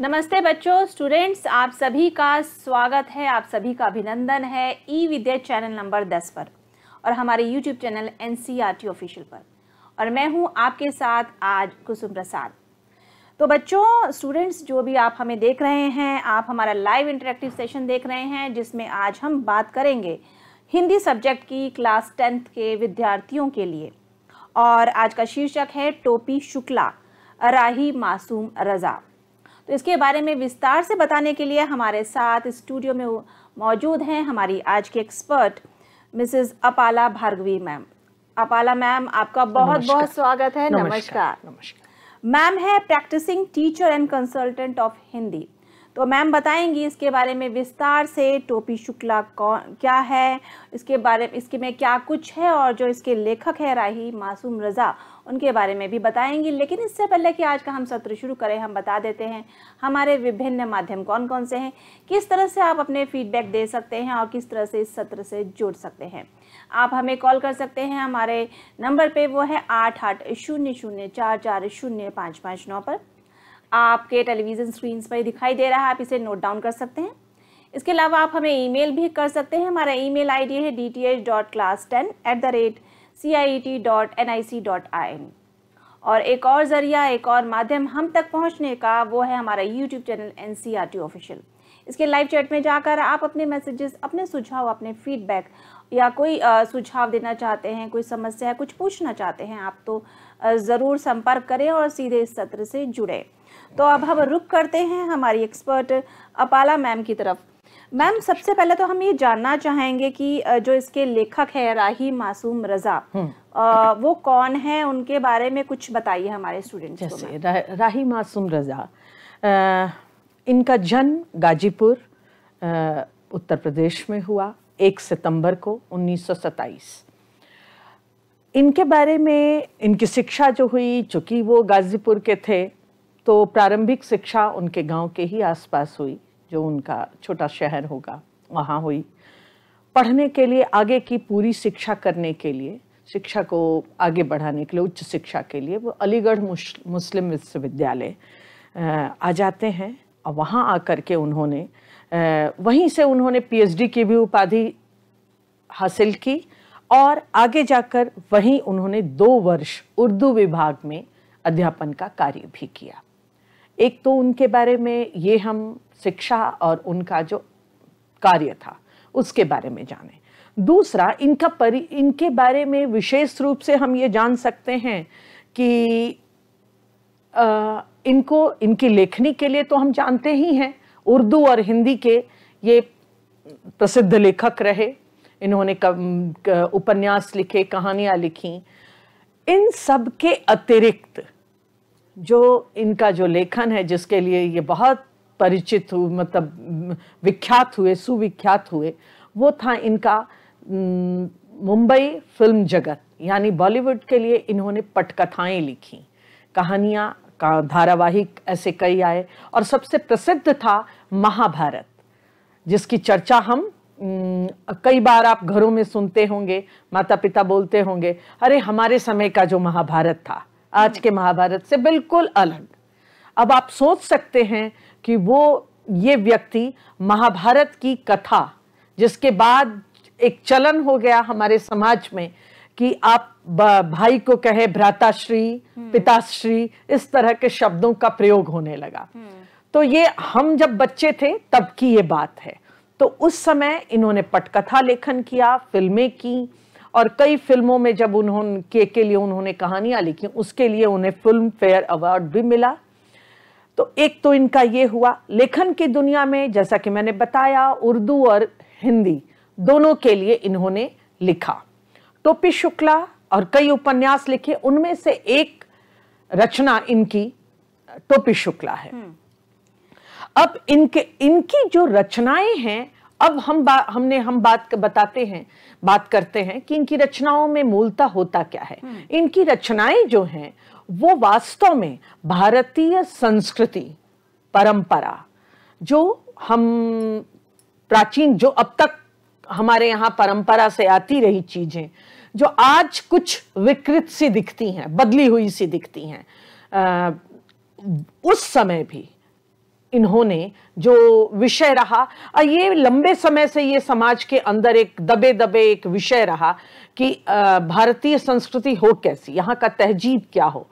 नमस्ते बच्चों स्टूडेंट्स आप सभी का स्वागत है आप सभी का अभिनंदन है ई विद्या चैनल नंबर 10 पर और हमारे यूट्यूब चैनल एन ऑफिशियल पर और मैं हूं आपके साथ आज कुसुम प्रसाद तो बच्चों स्टूडेंट्स जो भी आप हमें देख रहे हैं आप हमारा लाइव इंटरेक्टिव सेशन देख रहे हैं जिसमें आज हम बात करेंगे हिंदी सब्जेक्ट की क्लास टेंथ के विद्यार्थियों के लिए और आज का शीर्षक है टोपी शुक्ला राही मासूम रज़ा तो इसके बारे में विस्तार से बताने के लिए हमारे साथ स्टूडियो में मौजूद हैं हमारी आज की expert Mrs Apala Bhargavi ma'am Apala ma'am आपका बहुत बहुत स्वागत है नमस्कार नमस्कार मैम है practising teacher and consultant of Hindi तो मैम बताएंगी इसके बारे में विस्तार से टोपी शुक्ला कौन क्या है इसके बारे इसके में क्या कुछ है और जो इसके लेखक है राही मासूम रज़ा उनके बारे में भी बताएंगी लेकिन इससे पहले कि आज का हम सत्र शुरू करें हम बता देते हैं हमारे विभिन्न माध्यम कौन कौन से हैं किस तरह से आप अपने फीडबैक दे सकते हैं और किस तरह से इस सत्र से जुड़ सकते हैं आप हमें कॉल कर सकते हैं हमारे नंबर पर वो है आठ आठ शून्य शून्य चार चार शून्य पाँच पाँच नौ पर आपके टेलीविज़न स्क्रीन पर दिखाई दे रहा है आप इसे नोट डाउन कर सकते हैं इसके अलावा आप हमें ईमेल भी कर सकते हैं हमारा ईमेल आईडी है D T H dot class ten at the rate C e और एक और ज़रिया एक और माध्यम हम तक पहुंचने का वो है हमारा YouTube channel N C R T official इसके लाइव चैट में जाकर आप अपने मैसेजेस अपने सुझाव अपने फीडबैक या कोई सुझाव देना चाहते हैं कोई समस्या है कुछ पूछना चाहते हैं आप तो ज़रूर संपर्क करें और सीधे इस सत्र से जुड़ें तो अब हम रुक करते हैं हमारी एक्सपर्ट अपाला मैम की तरफ मैम सबसे पहले तो हम ये जानना चाहेंगे कि जो इसके लेखक है राही मासूम रजा आ, हम्म। वो कौन है उनके बारे में कुछ बताइए हमारे स्टूडेंट्स जैसे रा, राही मासूम रजा आ, इनका जन्म गाजीपुर उत्तर प्रदेश में हुआ एक सितंबर को 1927 इनके बारे में इनकी शिक्षा जो हुई चूँकि वो गाजीपुर के थे तो प्रारंभिक शिक्षा उनके गांव के ही आसपास हुई जो उनका छोटा शहर होगा वहाँ हुई पढ़ने के लिए आगे की पूरी शिक्षा करने के लिए शिक्षा को आगे बढ़ाने के लिए उच्च शिक्षा के लिए वो अलीगढ़ मुस्लिम विश्वविद्यालय आ जाते हैं और वहाँ आकर के उन्होंने वहीं से उन्होंने पीएचडी की भी उपाधि हासिल की और आगे जाकर वहीं उन्होंने दो वर्ष उर्दू विभाग में अध्यापन का कार्य भी किया एक तो उनके बारे में ये हम शिक्षा और उनका जो कार्य था उसके बारे में जाने दूसरा इनका परि इनके बारे में विशेष रूप से हम ये जान सकते हैं कि आ, इनको इनकी लेखनी के लिए तो हम जानते ही हैं उर्दू और हिंदी के ये प्रसिद्ध लेखक रहे इन्होंने उपन्यास लिखे कहानियाँ लिखी इन सब के अतिरिक्त जो इनका जो लेखन है जिसके लिए ये बहुत परिचित हुए मतलब विख्यात हुए सुविख्यात हुए वो था इनका मुंबई फिल्म जगत यानी बॉलीवुड के लिए इन्होंने पटकथाएं लिखी कहानियाँ का धारावाहिक ऐसे कई आए और सबसे प्रसिद्ध था महाभारत जिसकी चर्चा हम कई बार आप घरों में सुनते होंगे माता पिता बोलते होंगे अरे हमारे समय का जो महाभारत था आज के महाभारत से बिल्कुल अलग अब आप सोच सकते हैं कि वो ये व्यक्ति महाभारत की कथा जिसके बाद एक चलन हो गया हमारे समाज में कि आप भाई को कहे भ्राताश्री हम्म। पिताश्री इस तरह के शब्दों का प्रयोग होने लगा हम्म। तो ये हम जब बच्चे थे तब की ये बात है तो उस समय इन्होंने पटकथा लेखन किया फिल्में की और कई फिल्मों में जब उन्होंने के, के लिए उन्होंने कहानियां लिखी उसके लिए उन्हें फिल्म फेयर अवार्ड भी मिला तो एक तो इनका ये हुआ लेखन की दुनिया में जैसा कि मैंने बताया उर्दू और हिंदी दोनों के लिए इन्होंने लिखा टोपी शुक्ला और कई उपन्यास लिखे उनमें से एक रचना इनकी टोपी शुक्ला है हम्म। अब इनके इनकी जो रचनाएं हैं अब हम बा, हमने हम बात बताते हैं बात करते हैं कि इनकी रचनाओं में मूलता होता क्या है हम्म। इनकी रचनाएं जो हैं वो वास्तव में भारतीय संस्कृति परंपरा जो हम प्राचीन जो अब तक हमारे यहाँ परंपरा से आती रही चीजें जो आज कुछ विकृत सी दिखती हैं बदली हुई सी दिखती हैं उस समय भी इन्होंने जो विषय रहा ये लंबे समय से ये समाज के अंदर एक दबे दबे एक विषय रहा कि भारतीय संस्कृति हो कैसी यहाँ का तहजीब क्या हो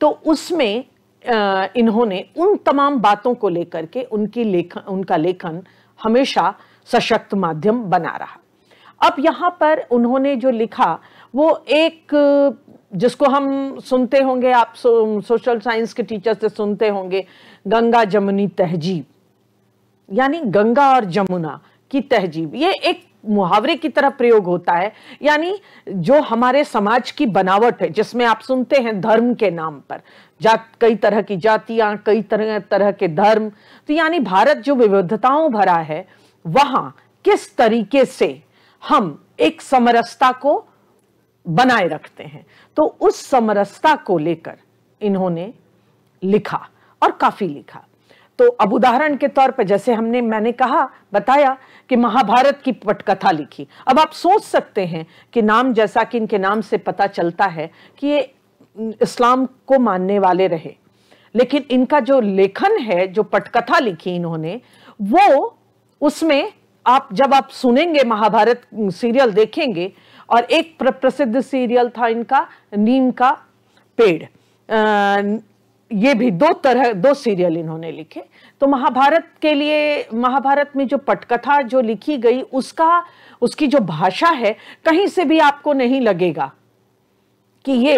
तो उसमें इन्होंने उन तमाम बातों को लेकर के उनकी लेखन उनका लेखन हमेशा सशक्त माध्यम बना रहा अब यहाँ पर उन्होंने जो लिखा वो एक जिसको हम सुनते होंगे आप सो, सोशल साइंस के टीचर से सुनते होंगे गंगा जमुनी तहजीब यानी गंगा और जमुना की तहजीब ये एक मुहावरे की तरह प्रयोग होता है यानी जो हमारे समाज की बनावट है जिसमें आप सुनते हैं धर्म के नाम पर जा कई तरह की जातियां कई तरह तरह के धर्म तो यानी भारत जो विविधताओं भरा है वहां किस तरीके से हम एक समरसता को बनाए रखते हैं तो उस समरसता को लेकर इन्होंने लिखा और काफ़ी लिखा तो अब उदाहरण के तौर पर जैसे हमने मैंने कहा बताया कि महाभारत की पटकथा लिखी अब आप सोच सकते हैं कि नाम जैसा कि इनके नाम से पता चलता है कि ये इस्लाम को मानने वाले रहे लेकिन इनका जो लेखन है जो पटकथा लिखी इन्होंने वो उसमें आप जब आप सुनेंगे महाभारत सीरियल देखेंगे और एक प्रसिद्ध सीरियल था इनका नीम का पेड़ आ, ये भी दो तरह दो सीरियल इन्होंने लिखे तो महाभारत के लिए महाभारत में जो पटकथा जो लिखी गई उसका उसकी जो भाषा है कहीं से भी आपको नहीं लगेगा कि ये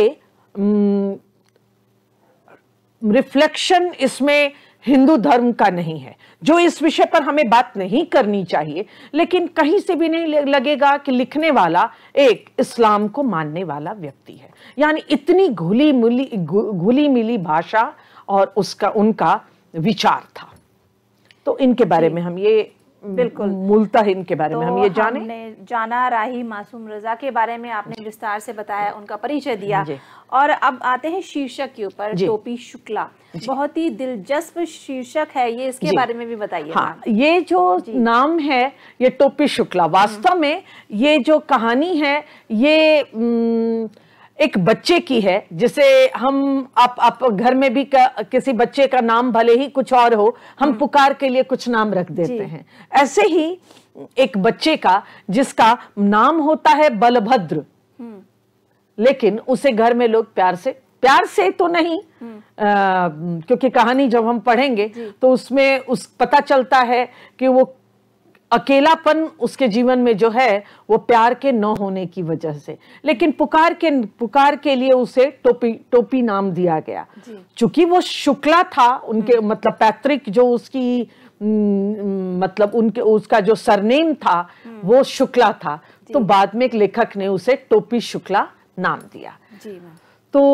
रिफ्लेक्शन हम्म, इसमें हिंदू धर्म का नहीं है जो इस विषय पर हमें बात नहीं करनी चाहिए लेकिन कहीं से भी नहीं लगेगा कि लिखने वाला एक इस्लाम को मानने वाला व्यक्ति है यानी इतनी घुली मिली घुली मिली भाषा और उसका उनका विचार था तो इनके बारे में हम ये बिल्कुल मुल्ताहिन के बारे तो में हम ये जाने हमने जाना राही मासूम रजा के बारे में आपने विस्तार से बताया उनका परिचय दिया और अब आते हैं शीर्षक के ऊपर टोपी शुक्ला बहुत ही दिलचस्प शीर्षक है ये इसके बारे में भी बताइए हाँ ये जो नाम है ये टोपी शुक्ला वास्तव हम्म। में ये जो कहानी है ये एक बच्चे की है जिसे हम आप आप घर में भी का, किसी बच्चे का नाम भले ही कुछ और हो हम हम्म। पुकार के लिए कुछ नाम रख देते हैं ऐसे ही एक बच्चे का जिसका नाम होता है बलभद्र हम्म। लेकिन उसे घर में लोग प्यार से प्यार से तो नहीं आ, हम्म। क्योंकि कहानी जब हम पढ़ेंगे तो उसमें उस पता चलता है कि वो अकेलापन उसके जीवन में जो है वो प्यार के न होने की वजह से लेकिन पुकार के पुकार के लिए उसे टोपी टोपी नाम दिया गया चूंकि वो शुक्ला था उनके हम्म। मतलब पैतृक जो उसकी मतलब उनके उसका जो सरनेम था हम्म। वो शुक्ला था तो बाद में एक लेखक ने उसे टोपी शुक्ला नाम दिया तो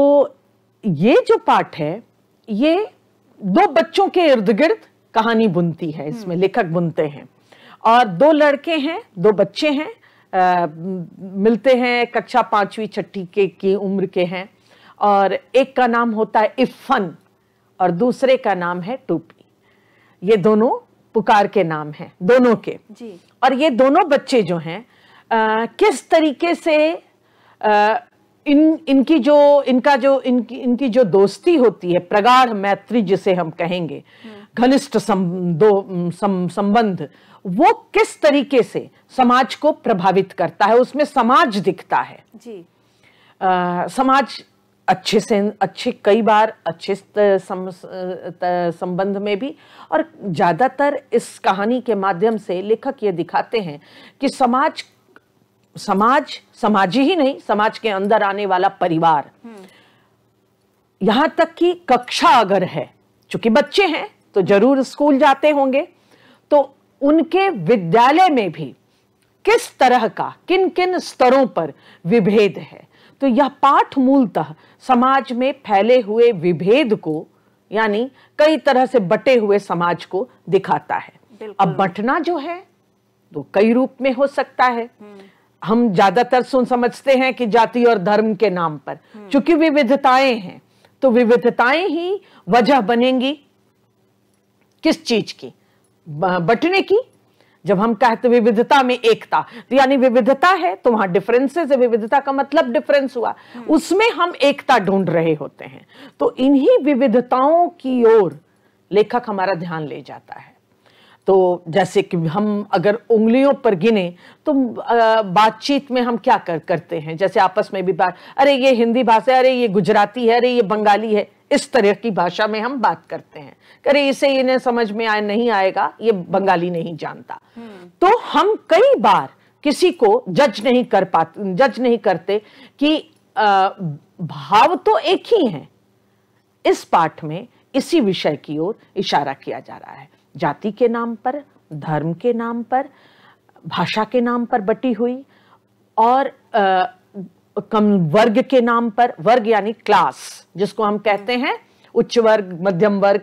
ये जो पाठ है ये दो बच्चों के इर्द गिर्द कहानी बुनती है इसमें हम्म। लेखक बुनते हैं और दो लड़के हैं दो बच्चे हैं आ, मिलते हैं कक्षा पांचवी छठी के की उम्र के हैं और एक का नाम होता है इफ़न और दूसरे का नाम है टोपी ये दोनों पुकार के नाम हैं दोनों के जी और ये दोनों बच्चे जो हैं किस तरीके से आ, इन इनकी जो इनका जो इनकी इनकी जो दोस्ती होती है प्रगाढ़ मैत्री जिसे हम कहेंगे हम्म। घनिष्ठ सम, दो सम, संबंध वो किस तरीके से समाज को प्रभावित करता है उसमें समाज दिखता है जी आ, समाज अच्छे से अच्छे कई बार अच्छे संबंध में भी और ज़्यादातर इस कहानी के माध्यम से लेखक ये दिखाते हैं कि समाज समाज समाज ही नहीं समाज के अंदर आने वाला परिवार हम्म। यहां तक कि कक्षा अगर है चूंकि बच्चे हैं तो जरूर स्कूल जाते होंगे तो उनके विद्यालय में भी किस तरह का किन किन स्तरों पर विभेद है तो यह पाठ मूलतः समाज में फैले हुए विभेद को यानी कई तरह से बटे हुए समाज को दिखाता है अब बटना जो है तो कई रूप में हो सकता है हम्म। हम ज्यादातर सुन समझते हैं कि जाति और धर्म के नाम पर हम्म। चूंकि विविधताएं हैं तो विविधताएं ही वजह बनेंगी किस चीज की बटने की जब हम कहते तो विविधता में एकता तो यानी विविधता है तो वहां डिफरेंसेस है विविधता का मतलब डिफरेंस हुआ हम्म। उसमें हम एकता ढूंढ रहे होते हैं तो इन्हीं विविधताओं की ओर लेखक हमारा ध्यान ले जाता है तो जैसे कि हम अगर उंगलियों पर गिने तो बातचीत में हम क्या कर करते हैं जैसे आपस में भी बात अरे ये हिंदी भाषा है अरे ये गुजराती है अरे ये बंगाली है इस तरह की भाषा में हम बात करते हैं करे इसे इन्हें समझ में आए नहीं आएगा ये बंगाली नहीं जानता हम्म। तो हम कई बार किसी को जज नहीं कर पाते जज नहीं करते कि भाव तो एक ही है इस पाठ में इसी विषय की ओर इशारा किया जा रहा है जाति के नाम पर धर्म के नाम पर भाषा के नाम पर बटी हुई और आ, कम वर्ग के नाम पर वर्ग यानी क्लास जिसको हम कहते हैं उच्च वर्ग मध्यम वर्ग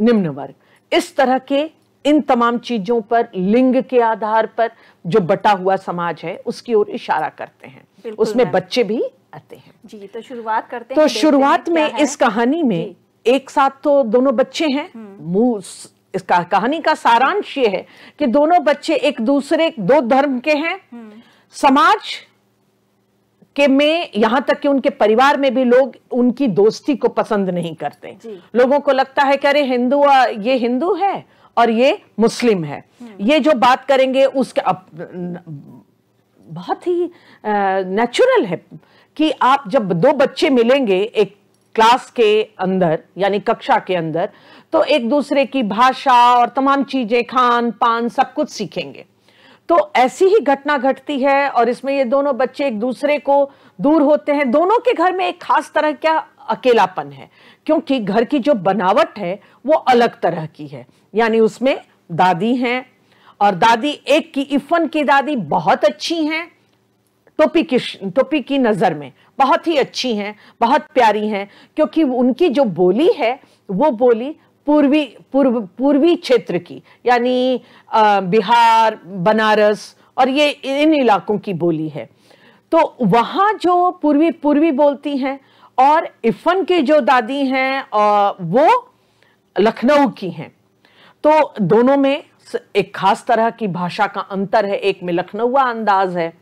निम्न वर्ग इस तरह के इन तमाम चीजों पर लिंग के आधार पर जो बटा हुआ समाज है उसकी ओर इशारा करते हैं उसमें बच्चे भी आते हैं जी तो शुरुआत करते हैं तो शुरुआत में इस कहानी में एक साथ तो दोनों बच्चे हैं मूस हम्म। इसका कहानी का सारांश ये है कि दोनों बच्चे एक दूसरे दो धर्म के हैं हम्म। समाज कि मैं यहाँ तक कि उनके परिवार में भी लोग उनकी दोस्ती को पसंद नहीं करते लोगों को लगता है कि अरे हिंदू ये हिंदू है और ये मुस्लिम है हम्म। ये जो बात करेंगे उसके अब बहुत ही नेचुरल है कि आप जब दो बच्चे मिलेंगे एक क्लास के अंदर यानी कक्षा के अंदर तो एक दूसरे की भाषा और तमाम चीजें खान पान सब कुछ सीखेंगे तो ऐसी ही घटना घटती है और इसमें ये दोनों बच्चे एक दूसरे को दूर होते हैं दोनों के घर में एक खास तरह का अकेलापन है क्योंकि घर की जो बनावट है वो अलग तरह की है यानी उसमें दादी हैं और दादी एक की इफन की दादी बहुत अच्छी हैं टोपी की टोपी की नज़र में बहुत ही अच्छी हैं बहुत प्यारी हैं क्योंकि उनकी जो बोली है वो बोली पूर्वी पूर्व पूर्वी क्षेत्र की यानी बिहार बनारस और ये इन इलाकों की बोली है तो वहाँ जो पूर्वी पूर्वी बोलती हैं और इफ़न की जो दादी हैं वो लखनऊ की हैं तो दोनों में एक खास तरह की भाषा का अंतर है एक में लखनऊआ अंदाज है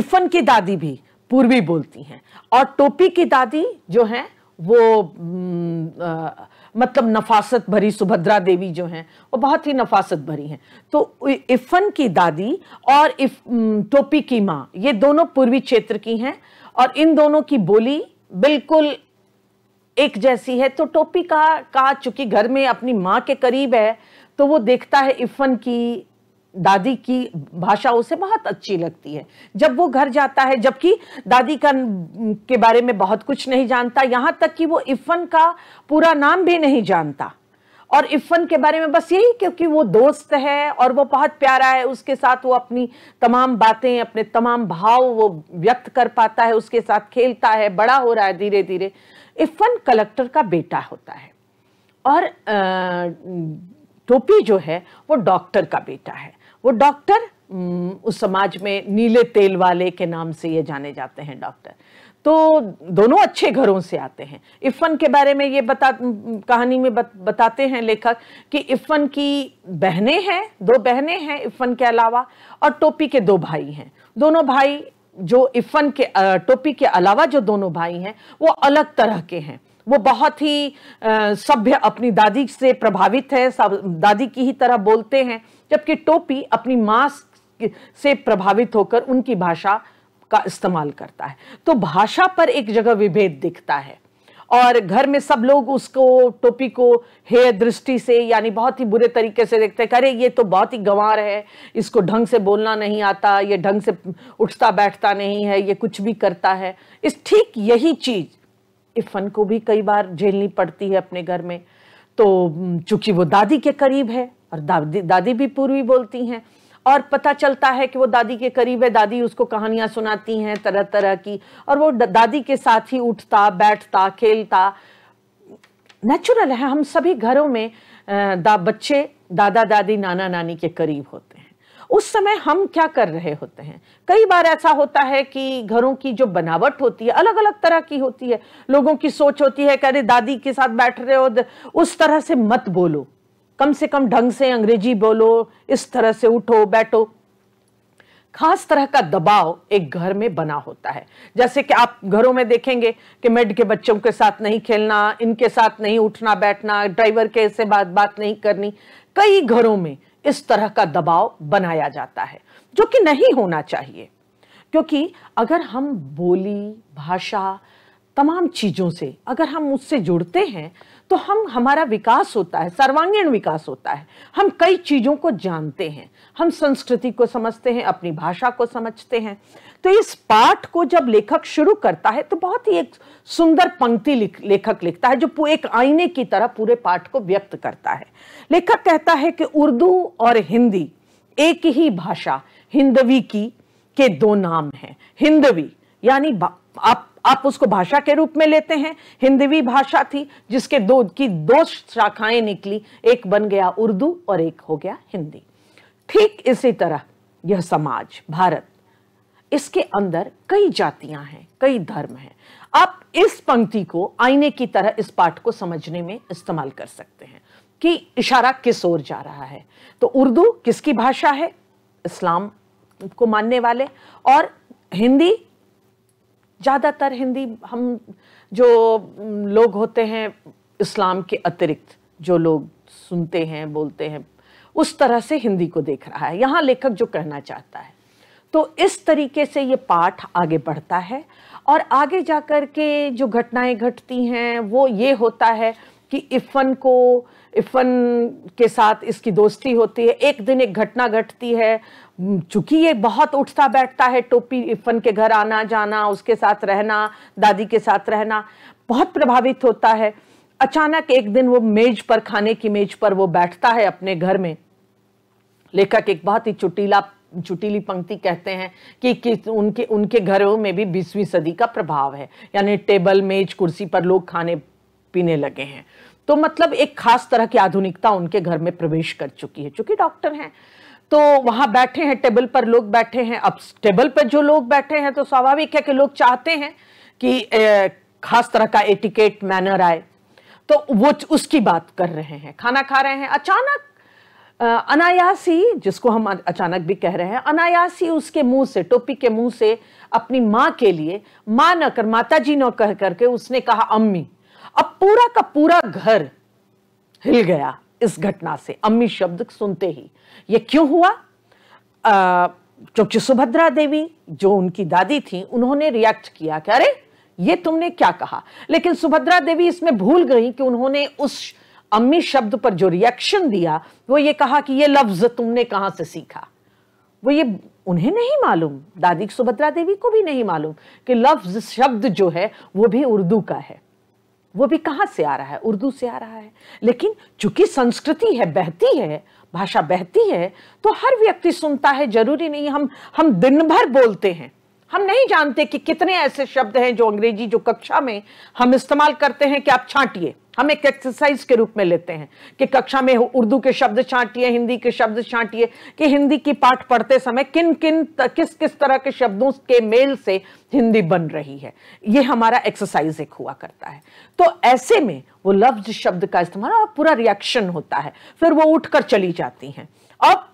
इफ़न की दादी भी पूर्वी बोलती हैं और टोपी की दादी जो हैं वो आ, मतलब नफासत भरी सुभद्रा देवी जो हैं वो बहुत ही नफासत भरी हैं तो इफ़न की दादी और इफ टोपी की माँ ये दोनों पूर्वी क्षेत्र की हैं और इन दोनों की बोली बिल्कुल एक जैसी है तो टोपी का का चूंकि घर में अपनी माँ के करीब है तो वो देखता है इफ़न की दादी की भाषा उसे बहुत अच्छी लगती है जब वो घर जाता है जबकि दादी का के बारे में बहुत कुछ नहीं जानता यहाँ तक कि वो इफ़न का पूरा नाम भी नहीं जानता और इफ़न के बारे में बस यही क्योंकि वो दोस्त है और वो बहुत प्यारा है उसके साथ वो अपनी तमाम बातें अपने तमाम भाव वो व्यक्त कर पाता है उसके साथ खेलता है बड़ा हो रहा है धीरे धीरे इफ़न कलेक्टर का बेटा होता है और टोपी जो है वो डॉक्टर का बेटा है वो डॉक्टर उस समाज में नीले तेल वाले के नाम से ये जाने जाते हैं डॉक्टर तो दोनों अच्छे घरों से आते हैं इफ़न के बारे में ये बता कहानी में बत, बताते हैं लेखक कि इफ़न की बहनें हैं दो बहनें हैं इफ़न के अलावा और टोपी के दो भाई हैं दोनों भाई जो इफ़न के टोपी के अलावा जो दोनों भाई हैं वो अलग तरह के हैं वो बहुत ही सभ्य अपनी दादी से प्रभावित है दादी की ही तरह बोलते हैं जबकि टोपी अपनी मास्क से प्रभावित होकर उनकी भाषा का इस्तेमाल करता है तो भाषा पर एक जगह विभेद दिखता है और घर में सब लोग उसको टोपी को हेय दृष्टि से यानी बहुत ही बुरे तरीके से देखते हैं अरे ये तो बहुत ही गंवार है इसको ढंग से बोलना नहीं आता ये ढंग से उठता बैठता नहीं है ये कुछ भी करता है इस ठीक यही चीज़ इफ़न को भी कई बार झेलनी पड़ती है अपने घर में तो चूंकि वो दादी के करीब है और दादी दादी भी पूर्वी बोलती हैं और पता चलता है कि वो दादी के करीब है दादी उसको कहानियां सुनाती हैं तरह तरह की और वो दादी के साथ ही उठता बैठता खेलता नेचुरल है हम सभी घरों में दा बच्चे दादा दादी नाना नानी के करीब होते हैं उस समय हम क्या कर रहे होते हैं कई बार ऐसा होता है कि घरों की जो बनावट होती है अलग अलग तरह की होती है लोगों की सोच होती है कह रहे दादी के साथ बैठ रहे हो उस तरह से मत बोलो कम से कम ढंग से अंग्रेजी बोलो इस तरह से उठो बैठो खास तरह का दबाव एक घर में बना होता है जैसे कि आप घरों में देखेंगे कि मेड के बच्चों के साथ नहीं खेलना इनके साथ नहीं उठना बैठना ड्राइवर के ऐसे बात बात नहीं करनी कई घरों में इस तरह का दबाव बनाया जाता है जो कि नहीं होना चाहिए क्योंकि अगर हम बोली भाषा तमाम चीज़ों से अगर हम उससे जुड़ते हैं तो हम हमारा विकास होता है सर्वांगीण विकास होता है हम कई चीज़ों को जानते हैं हम संस्कृति को समझते हैं अपनी भाषा को समझते हैं तो इस पाठ को जब लेखक शुरू करता है तो बहुत ही एक सुंदर पंक्ति लेखक लिखता है जो एक आईने की तरह पूरे पाठ को व्यक्त करता है लेखक कहता है कि उर्दू और हिंदी एक ही भाषा हिंदवी की के दो नाम हैं हिंदवी यानी आप आप उसको भाषा के रूप में लेते हैं हिंदवी भाषा थी जिसके दो की दो शाखाएं निकली एक बन गया उर्दू और एक हो गया हिंदी ठीक इसी तरह यह समाज भारत इसके अंदर कई जातियां हैं कई धर्म हैं आप इस पंक्ति को आईने की तरह इस पाठ को समझने में इस्तेमाल कर सकते हैं कि इशारा किस ओर जा रहा है तो उर्दू किसकी भाषा है इस्लाम को मानने वाले और हिंदी ज़्यादातर हिंदी हम जो लोग होते हैं इस्लाम के अतिरिक्त जो लोग सुनते हैं बोलते हैं उस तरह से हिंदी को देख रहा है यहाँ लेखक जो कहना चाहता है तो इस तरीके से ये पाठ आगे बढ़ता है और आगे जाकर के जो घटनाएं घटती हैं वो ये होता है कि इफ़न को इफ़न के साथ इसकी दोस्ती होती है एक दिन एक घटना घटती है चूंकि ये बहुत उठता बैठता है टोपी इफ़न के घर आना जाना उसके साथ रहना दादी के साथ रहना बहुत प्रभावित होता है अचानक एक दिन वो मेज पर खाने की मेज पर वो बैठता है अपने घर में लेखक एक बहुत ही चुटीला चुटीली पंक्ति कहते हैं कि, कि उनके उनके घरों में भी बीसवीं सदी का प्रभाव है यानी टेबल मेज कुर्सी पर लोग खाने पीने लगे हैं तो मतलब एक खास तरह की आधुनिकता उनके घर में प्रवेश कर चुकी है चूंकि डॉक्टर हैं तो वहां बैठे हैं टेबल पर लोग बैठे हैं अब टेबल पर जो लोग बैठे हैं तो स्वाभाविक है कि लोग चाहते हैं कि खास तरह का एटिकेट मैनर आए तो वो उसकी बात कर रहे हैं खाना खा रहे हैं अचानक अनायासी जिसको हम अचानक भी कह रहे हैं अनायासी उसके मुंह से टोपी के मुंह से अपनी माँ के लिए माँ न कर माता जी न कह करके उसने कहा अम्मी अब पूरा का पूरा घर हिल गया इस घटना से अम्मी शब्द सुनते ही ये क्यों हुआ क्योंकि सुभद्रा देवी जो उनकी दादी थी उन्होंने रिएक्ट किया कि अरे ये तुमने क्या कहा लेकिन सुभद्रा देवी इसमें भूल गई कि उन्होंने उस अम्मी शब्द पर जो रिएक्शन दिया वो ये कहा कि ये लफ्ज तुमने कहां से सीखा वो ये उन्हें नहीं मालूम दादी सुभद्रा देवी को भी नहीं मालूम कि लफ्ज शब्द जो है वो भी उर्दू का है वो भी कहाँ से आ रहा है उर्दू से आ रहा है लेकिन चूंकि संस्कृति है बहती है भाषा बहती है तो हर व्यक्ति सुनता है जरूरी नहीं हम हम दिन भर बोलते हैं हम नहीं जानते कि कितने ऐसे शब्द हैं जो अंग्रेजी जो कक्षा में हम इस्तेमाल करते हैं कि आप छांटिए हम एक एक्सरसाइज के रूप में लेते हैं कि कक्षा में उर्दू के शब्द छांटिए हिंदी के शब्द छांटिए कि हिंदी की पाठ पढ़ते समय किन किन किस किस तरह के शब्दों के मेल से हिंदी बन रही है ये हमारा एक्सरसाइज एक हुआ करता है तो ऐसे में वो लफ्ज शब्द का इस्तेमाल और पूरा रिएक्शन होता है फिर वो उठकर चली जाती हैं अब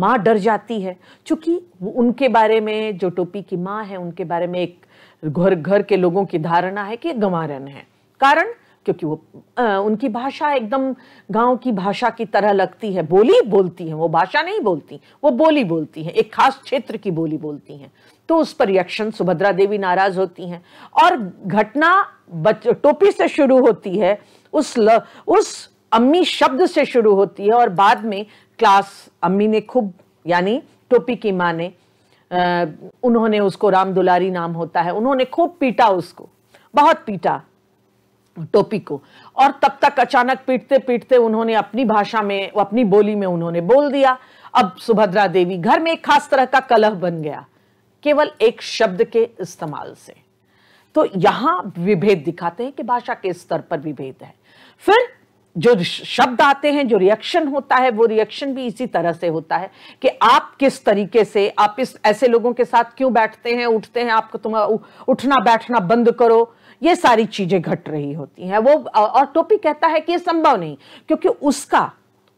माँ डर जाती है चूंकि उनके बारे में जो टोपी की माँ है उनके बारे में एक घर घर के लोगों की धारणा है कि गंवारन है कारण क्योंकि वो आ, उनकी भाषा एकदम गांव की भाषा की तरह लगती है बोली बोलती हैं वो भाषा नहीं बोलती वो बोली बोलती हैं एक खास क्षेत्र की बोली बोलती हैं तो उस पर रिएक्शन सुभद्रा देवी नाराज होती हैं और घटना बच टोपी से शुरू होती है उस ल, उस अम्मी शब्द से शुरू होती है और बाद में क्लास अम्मी ने खूब यानी टोपी की माँ ने उन्होंने उसको राम दुलारी नाम होता है उन्होंने खूब पीटा उसको बहुत पीटा टोपी को और तब तक अचानक पीटते पीटते उन्होंने अपनी भाषा में अपनी बोली में उन्होंने बोल दिया अब सुभद्रा देवी घर में एक खास तरह का कलह बन गया केवल एक शब्द के इस्तेमाल से तो यहां विभेद दिखाते हैं कि भाषा के स्तर पर विभेद है फिर जो शब्द आते हैं जो रिएक्शन होता है वो रिएक्शन भी इसी तरह से होता है कि आप किस तरीके से आप इस ऐसे लोगों के साथ क्यों बैठते हैं उठते हैं आपको तुम उठना बैठना बंद करो ये सारी चीज़ें घट रही होती हैं वो और टोपी कहता है कि ये संभव नहीं क्योंकि उसका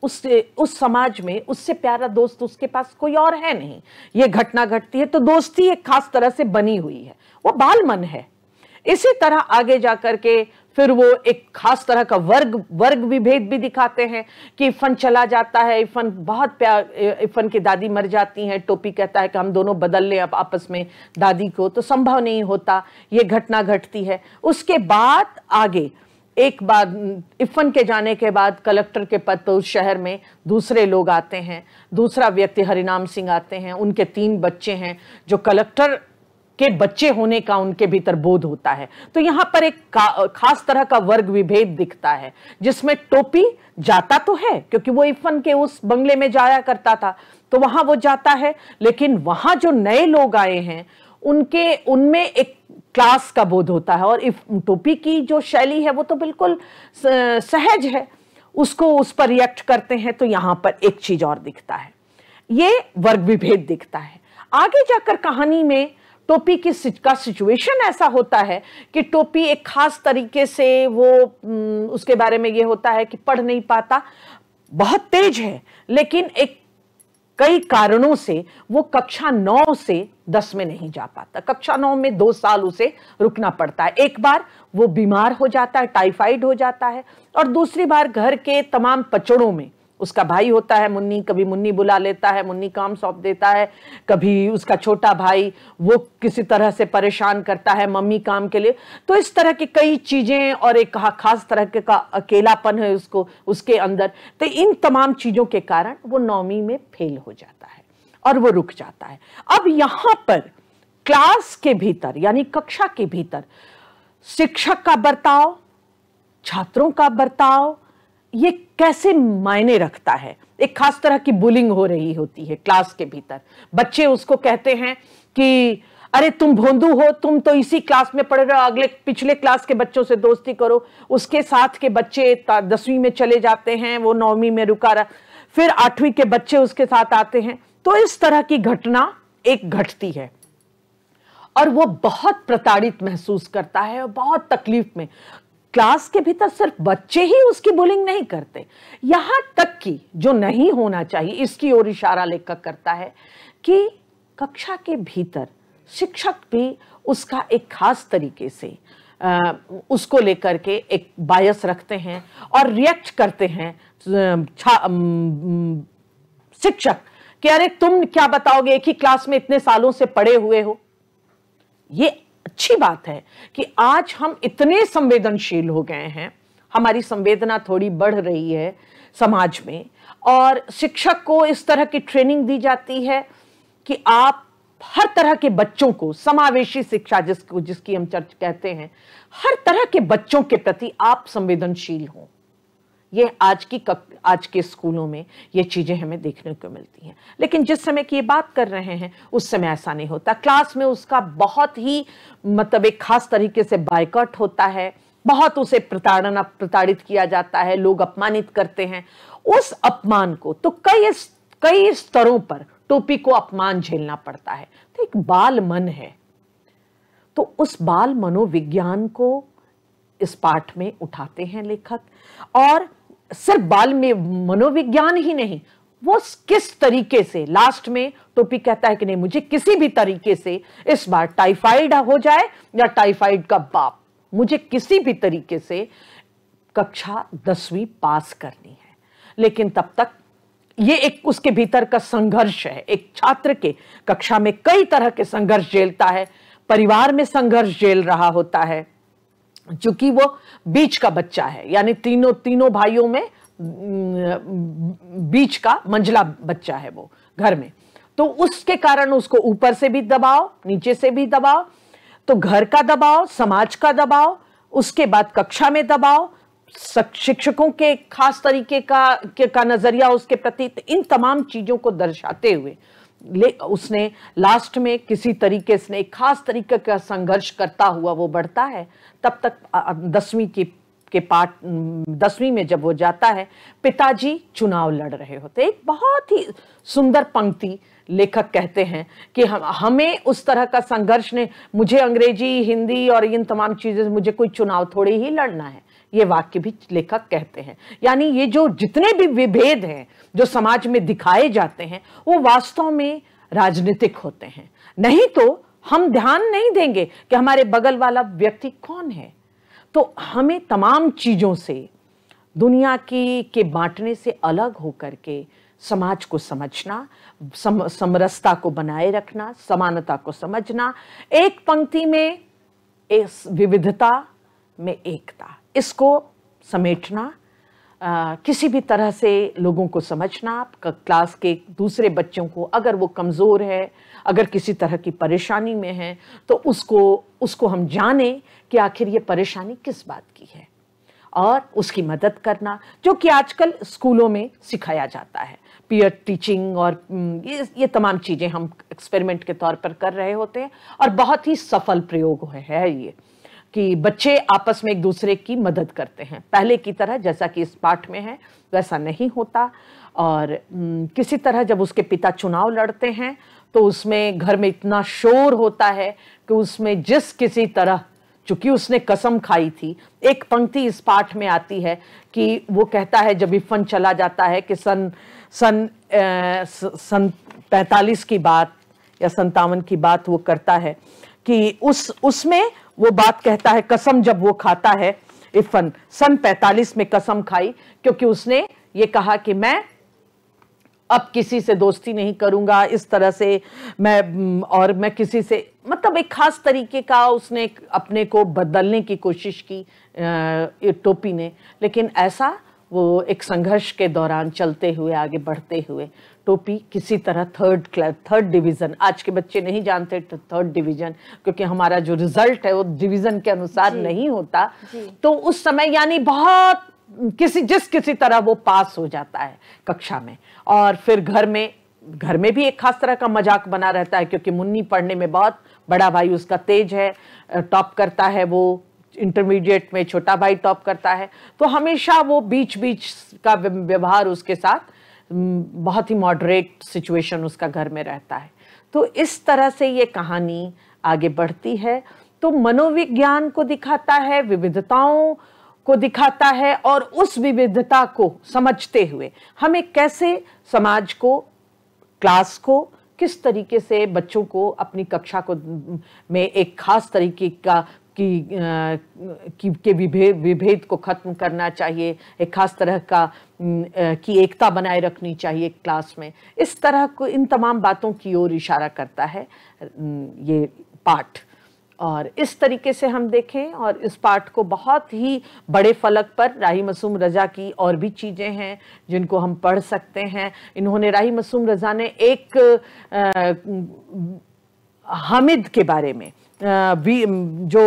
उस उस समाज में उससे प्यारा दोस्त उसके पास कोई और है नहीं ये घटना घटती है तो दोस्ती एक खास तरह से बनी हुई है वो बाल मन है इसी तरह आगे जा के फिर वो एक खास तरह का वर्ग वर्ग विभेद भी, भी दिखाते हैं कि इफन चला जाता है इफन बहुत प्यार इफन की दादी मर जाती हैं टोपी कहता है कि हम दोनों बदल लें अब आपस में दादी को तो संभव नहीं होता ये घटना घटती है उसके बाद आगे एक बार इफन के जाने के बाद कलेक्टर के पद पर उस शहर में दूसरे लोग आते हैं दूसरा व्यक्ति हरिनाम सिंह आते हैं उनके तीन बच्चे हैं जो कलेक्टर के बच्चे होने का उनके भीतर बोध होता है तो यहां पर एक खास तरह का वर्ग विभेद दिखता है जिसमें टोपी जाता तो है क्योंकि वो इफन के उस बंगले में जाया करता था तो वहां वो जाता है लेकिन वहां जो नए लोग आए हैं उनके उनमें एक क्लास का बोध होता है और इफ टोपी की जो शैली है वो तो बिल्कुल सहज है उसको उस पर रिएक्ट करते हैं तो यहां पर एक चीज और दिखता है ये वर्ग विभेद दिखता है आगे जाकर कहानी में टोपी की का सिचुएशन ऐसा होता है कि टोपी एक खास तरीके से वो उसके बारे में ये होता है कि पढ़ नहीं पाता बहुत तेज है लेकिन एक कई कारणों से वो कक्षा नौ से दस में नहीं जा पाता कक्षा नौ में दो साल उसे रुकना पड़ता है एक बार वो बीमार हो जाता है टाइफाइड हो जाता है और दूसरी बार घर के तमाम पचड़ों में उसका भाई होता है मुन्नी कभी मुन्नी बुला लेता है मुन्नी काम सौंप देता है कभी उसका छोटा भाई वो किसी तरह से परेशान करता है मम्मी काम के लिए तो इस तरह की कई चीज़ें और एक खास तरह का अकेलापन है उसको उसके अंदर तो इन तमाम चीज़ों के कारण वो नौवीं में फेल हो जाता है और वो रुक जाता है अब यहाँ पर क्लास के भीतर यानी कक्षा के भीतर शिक्षक का बर्ताव छात्रों का बर्ताव ये कैसे मायने रखता है एक खास तरह की बुलिंग हो रही होती है क्लास के भीतर बच्चे उसको कहते हैं कि अरे तुम भोंदू हो तुम तो इसी क्लास में पढ़ रहे हो अगले पिछले क्लास के बच्चों से दोस्ती करो उसके साथ के बच्चे दसवीं में चले जाते हैं वो नौवीं में रुका रहा फिर आठवीं के बच्चे उसके साथ आते हैं तो इस तरह की घटना एक घटती है और वो बहुत प्रताड़ित महसूस करता है और बहुत तकलीफ में क्लास के भीतर सिर्फ बच्चे ही उसकी बुलिंग नहीं करते यहां तक कि जो नहीं होना चाहिए इसकी ओर इशारा लेखक करता है कि कक्षा के भीतर शिक्षक भी उसका एक खास तरीके से आ, उसको लेकर के एक बायस रखते हैं और रिएक्ट करते हैं शिक्षक कि अरे तुम क्या बताओगे एक ही क्लास में इतने सालों से पढ़े हुए हो ये अच्छी बात है कि आज हम इतने संवेदनशील हो गए हैं हमारी संवेदना थोड़ी बढ़ रही है समाज में और शिक्षक को इस तरह की ट्रेनिंग दी जाती है कि आप हर तरह के बच्चों को समावेशी शिक्षा जिसको जिसकी हम चर्च कहते हैं हर तरह के बच्चों के प्रति आप संवेदनशील हों ये आज की कप आज के स्कूलों में ये चीज़ें हमें देखने को मिलती हैं लेकिन जिस समय की ये बात कर रहे हैं उस समय ऐसा नहीं होता क्लास में उसका बहुत ही मतलब एक खास तरीके से बाइकआउट होता है बहुत उसे प्रताड़ना प्रताड़ित किया जाता है लोग अपमानित करते हैं उस अपमान को तो कई कई स्तरों पर टोपी को अपमान झेलना पड़ता है तो एक बाल मन है तो उस बाल मनोविज्ञान को इस पाठ में उठाते हैं लेखक और सिर्फ बाल में मनोविज्ञान ही नहीं वो किस तरीके से लास्ट में टोपी कहता है कि नहीं मुझे किसी भी तरीके से इस बार टाइफाइड हो जाए या टाइफाइड का बाप मुझे किसी भी तरीके से कक्षा दसवीं पास करनी है लेकिन तब तक ये एक उसके भीतर का संघर्ष है एक छात्र के कक्षा में कई तरह के संघर्ष झेलता है परिवार में संघर्ष झेल रहा होता है क्योंकि वो बीच का बच्चा है यानी तीनों तीनों भाइयों में बीच का मंझला बच्चा है वो घर में तो उसके कारण उसको ऊपर से भी दबाओ नीचे से भी दबाओ तो घर का दबाओ समाज का दबाओ उसके बाद कक्षा में दबाओ शिक्षकों के खास तरीके का के, का नजरिया उसके प्रति इन तमाम चीजों को दर्शाते हुए ले उसने लास्ट में किसी तरीके से एक खास तरीके का संघर्ष करता हुआ वो बढ़ता है तब तक दसवीं के के पाठ दसवीं में जब वो जाता है पिताजी चुनाव लड़ रहे होते एक बहुत ही सुंदर पंक्ति लेखक कहते हैं कि हम हमें उस तरह का संघर्ष ने मुझे अंग्रेजी हिंदी और इन तमाम चीज़ें मुझे कोई चुनाव थोड़े ही लड़ना है ये वाक्य भी लेखक कहते हैं यानी ये जो जितने भी विभेद हैं जो समाज में दिखाए जाते हैं वो वास्तव में राजनीतिक होते हैं नहीं तो हम ध्यान नहीं देंगे कि हमारे बगल वाला व्यक्ति कौन है तो हमें तमाम चीज़ों से दुनिया की के बांटने से अलग होकर के समाज को समझना सम, समरसता को बनाए रखना समानता को समझना एक पंक्ति में इस विविधता में एकता इसको समेटना आ, किसी भी तरह से लोगों को समझना क्लास के दूसरे बच्चों को अगर वो कमज़ोर है अगर किसी तरह की परेशानी में है तो उसको उसको हम जाने कि आखिर ये परेशानी किस बात की है और उसकी मदद करना जो कि आजकल स्कूलों में सिखाया जाता है पीयर टीचिंग और ये ये तमाम चीज़ें हम एक्सपेरिमेंट के तौर पर कर रहे होते हैं और बहुत ही सफल प्रयोग है ये कि बच्चे आपस में एक दूसरे की मदद करते हैं पहले की तरह जैसा कि इस पाठ में है वैसा नहीं होता और किसी तरह जब उसके पिता चुनाव लड़ते हैं तो उसमें घर में इतना शोर होता है कि उसमें जिस किसी तरह चूंकि उसने कसम खाई थी एक पंक्ति इस पाठ में आती है कि वो कहता है जब इफन चला जाता है कि सन सन ए, सन पैंतालीस की बात या संतावन की बात वो करता है कि उस उसमें वो बात कहता है कसम जब वो खाता है इफन सन 45 में कसम खाई क्योंकि उसने ये कहा कि मैं अब किसी से दोस्ती नहीं करूंगा इस तरह से मैं और मैं किसी से मतलब एक खास तरीके का उसने अपने को बदलने की कोशिश की टोपी ने लेकिन ऐसा वो एक संघर्ष के दौरान चलते हुए आगे बढ़ते हुए टोपी किसी तरह थर्ड क्लास थर्ड डिवीज़न आज के बच्चे नहीं जानते थर्ड तो डिवीज़न क्योंकि हमारा जो रिजल्ट है वो डिवीज़न के अनुसार नहीं होता तो उस समय यानी बहुत किसी जिस किसी तरह वो पास हो जाता है कक्षा में और फिर घर में घर में भी एक खास तरह का मजाक बना रहता है क्योंकि मुन्नी पढ़ने में बहुत बड़ा भाई उसका तेज है टॉप करता है वो इंटरमीडिएट में छोटा भाई टॉप करता है तो हमेशा वो बीच बीच का व्यवहार उसके साथ बहुत ही मॉडरेट सिचुएशन उसका घर में रहता है तो इस तरह से ये कहानी आगे बढ़ती है तो मनोविज्ञान को दिखाता है विविधताओं को दिखाता है और उस विविधता को समझते हुए हमें कैसे समाज को क्लास को किस तरीके से बच्चों को अपनी कक्षा को में एक खास तरीके का की, की के विभेद विभेद को खत्म करना चाहिए एक खास तरह का की एकता बनाए रखनी चाहिए क्लास में इस तरह को इन तमाम बातों की ओर इशारा करता है ये पाठ और इस तरीके से हम देखें और इस पाठ को बहुत ही बड़े फलक पर राही मसूम रज़ा की और भी चीज़ें हैं जिनको हम पढ़ सकते हैं इन्होंने राही मसूम रज़ा ने एक आ, हमिद के बारे में भी जो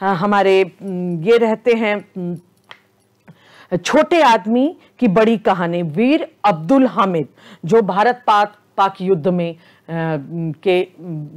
हमारे ये रहते हैं छोटे आदमी की बड़ी कहानी वीर अब्दुल हामिद जो भारत पाक पाक युद्ध में के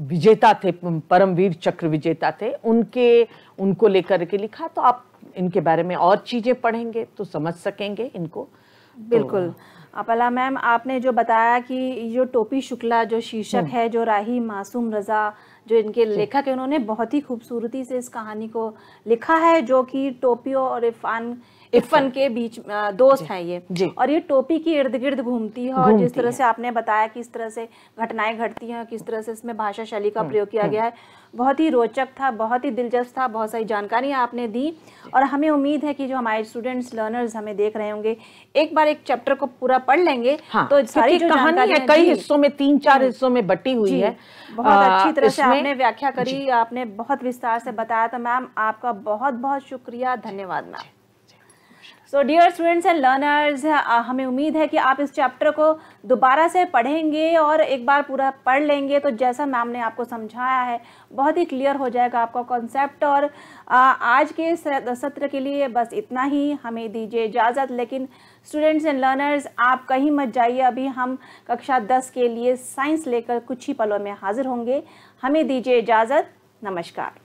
विजेता थे परमवीर चक्र विजेता थे उनके उनको लेकर के लिखा तो आप इनके बारे में और चीज़ें पढ़ेंगे तो समझ सकेंगे इनको तो बिल्कुल तो, मैम आपने जो बताया कि जो टोपी शुक्ला जो शीर्षक हम्म। है जो राही मासूम रज़ा जो इनके लेखक है उन्होंने बहुत ही खूबसूरती से इस कहानी को लिखा है जो कि टोपियो और इरफान इफन अच्छा। के बीच दोस्त हैं ये और ये टोपी की इर्द गिर्द घूमती है और जिस तरह से आपने बताया किस तरह से घटनाएं घटती हैं किस तरह से इसमें भाषा शैली का हम्म, प्रयोग किया हम्म। गया है बहुत ही रोचक था बहुत ही दिलचस्प था बहुत सारी जानकारी आपने दी और हमें उम्मीद है कि जो हमारे स्टूडेंट्स लर्नर्स हमें देख रहे होंगे एक बार एक चैप्टर को पूरा पढ़ लेंगे हाँ, तो सारी कहानी है कई हिस्सों में तीन चार हम्म। हिस्सों में बटी हुई है बहुत अच्छी तरह से आपने व्याख्या करी आपने बहुत विस्तार से बताया तो मैम आपका बहुत बहुत शुक्रिया धन्यवाद ma'am so dear students and learners हमें उम्मीद है कि आप इस चैप्टर को दोबारा से पढ़ेंगे और एक बार पूरा पढ़ लेंगे तो जैसा मैम ने आपको समझाया है बहुत ही क्लियर हो जाएगा आपका कॉन्सेप्ट और आ, uh, आज के सत्र के लिए बस इतना ही हमें दीजिए इजाज़त लेकिन स्टूडेंट्स एंड लर्नर्स आप कहीं मत जाइए अभी हम कक्षा दस के लिए साइंस लेकर कुछ ही पलों में हाजिर होंगे हमें दीजिए इजाज़त नमस्कार